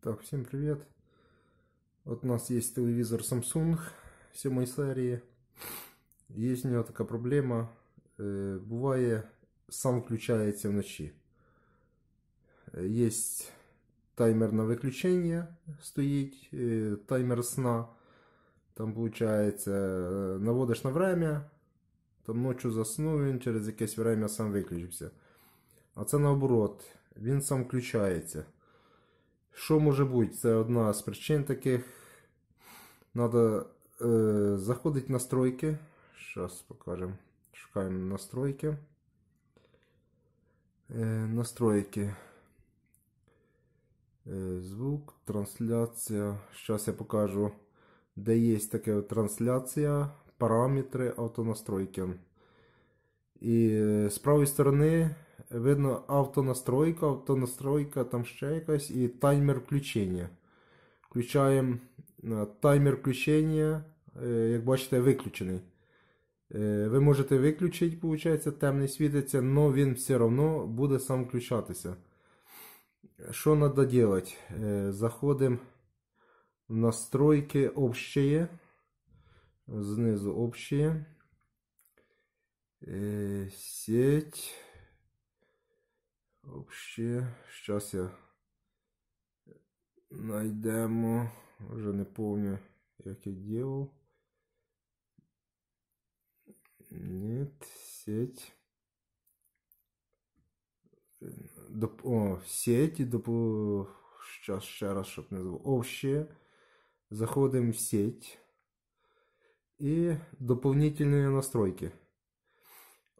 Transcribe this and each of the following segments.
Так, всем привет. Вот у нас есть телевизор Samsung Все мои серії. Есть у него такая проблема. Э, бывает, сам включается в ночи. Э, есть таймер на виключення, стоїть, э, таймер сна. Там, виходить, наводиш на время, там ночью заснув, він через то время сам виключився. А це наоборот, він сам включается. Що може бути? Це одна з причин таких. Надо е, заходити в настройки. Зараз покажемо. Шукаємо настройки. Е, настройки. Е, звук, трансляція. Зараз я покажу, де є таке трансляція, параметри автонастройки. І е, з правої сторони видно автонастройка, автонастройка, там ще якась і таймер включення. Включаємо е, таймер включення, е, як бачите, виключений. Е, ви можете виключити, виходить, темний світиться, але він все одно буде сам включатися. Що треба робити? Заходимо в настройки общее. Знизу общее. Сеть ще. Щас я найдемо. Вже не помню, як я делал. Нет, сеть. Доп... О, сеть і доп... Щас ще раз, щоб не звук. О, ще. Заходимо в сеть. І доповнительні настройки.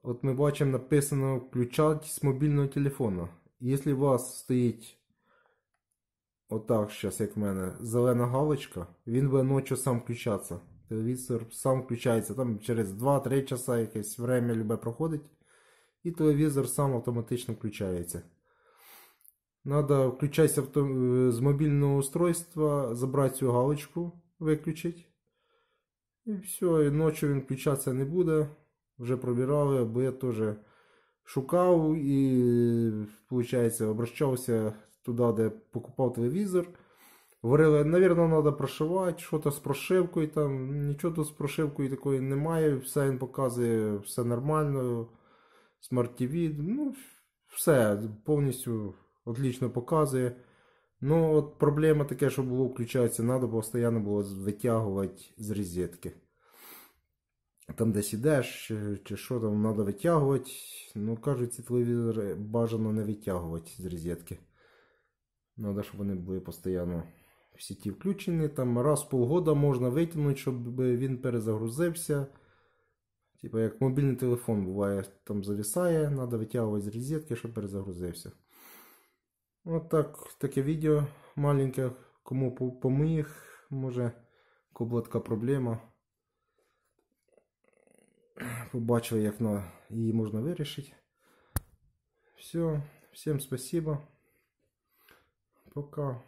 От ми бачимо написано включати з мобільного телефона. Якщо у вас стоїть отак, зараз, як в мене, зелена галочка, він буде ночі сам включатися. Телевізор сам включається там через 2-3 часа якесь время любе проходить. І телевізор сам автоматично включається. Надо включатися з э, мобільного устройства, забрати цю галочку, виключити. І все, і ночі він включатися не буде вже пробирали, бо я теж шукав і, виходить, обращався туди, де покупав телевізор. Говорили, навірно, треба прошивати, що то з прошивкою там, нічого тут з прошивкою такої немає, все він показує, все нормально, Smart TV, ну, все, повністю отлично показує. Ну, от проблема таке, що було включатися, треба постійно було витягувати з розетки там десь ідеш, чи що там треба витягувати. Ну, кажуть, ці телевізори е, бажано не витягувати з розетки. Треба, щоб вони були постійно в сіті включені. Там раз в полгода можна витягнути, щоб е, він перезагрузився. Типа, як мобільний телефон буває, там завісає, треба витягувати з розетки, щоб перезагрузився. От так, таке відео маленьке. Кому поміг, може, коблатка проблема. побачили, як її можна вирішити. Все, всім спасибо. Пока.